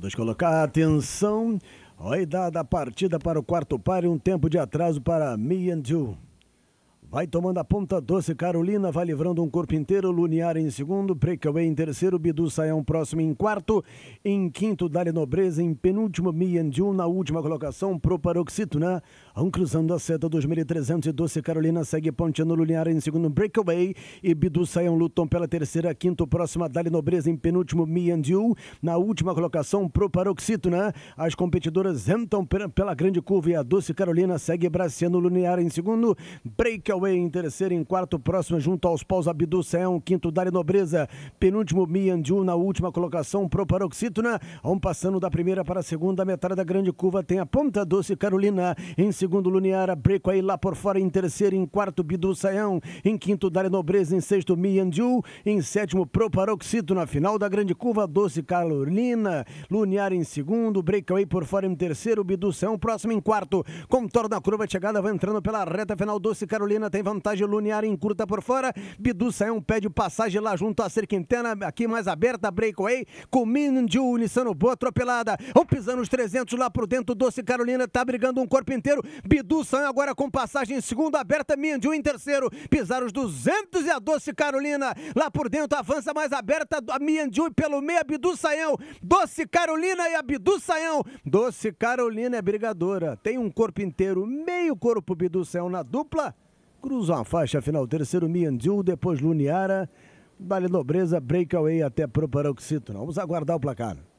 Vamos colocar atenção. Olha a partida para o quarto par e um tempo de atraso para Me and You. Vai tomando a ponta doce, Carolina vai livrando um corpo inteiro, Luniar em segundo, Breakaway em terceiro, Bidu Saião próximo em quarto, em quinto, Dali Nobreza, em penúltimo, Miandiu, na última colocação, Pro Paroxituna, um cruzando a seta, doce Carolina segue ponteando, Luniar em segundo, Breakaway e Bidu Saião lutam pela terceira, quinto, próxima, Dali Nobreza, em penúltimo, Miandiu, na última colocação, Pro Paroxituna, as competidoras entram pela grande curva e a doce Carolina segue braceando, Luniar em segundo, Breakaway em terceiro, em quarto, próximo junto aos paus Abdu Saão, quinto Dari Nobreza, penúltimo Miandiu na última colocação pro Paroxítona, um passando da primeira para a segunda metade da grande curva tem a Ponta Doce Carolina, em segundo Luniara, Breco aí lá por fora em terceiro, em quarto Bidu Saão, em quinto Dari Nobreza, em sexto Miandiu, em sétimo pro Paroxítona, final da grande curva Doce Carolina, Luniara em segundo, Breco aí por fora em terceiro, Bidu Saão próximo em quarto, contorno da curva de chegada, vai entrando pela reta final Doce Carolina tem vantagem lunear em curta por fora. Bidu saiu pede passagem lá junto à cerca interna, aqui mais aberta, breakaway. Com Minju, Nissano boa atropelada. Ou pisando os 300 lá por dentro, Doce Carolina tá brigando um corpo inteiro. Bidu saiu agora com passagem em segundo, aberta, Minju em terceiro. Pisaram os 200 e a Doce Carolina lá por dentro, avança mais aberta, a Minju pelo meio, a Bidu Saião. Doce Carolina e a Bidu Saião. Doce Carolina é brigadora, tem um corpo inteiro, meio corpo Bidu Saião na dupla cruzam a faixa final terceiro Miandiu, depois Luniara, Dali Nobreza, Breakaway até Proparoxítono. Vamos aguardar o placar.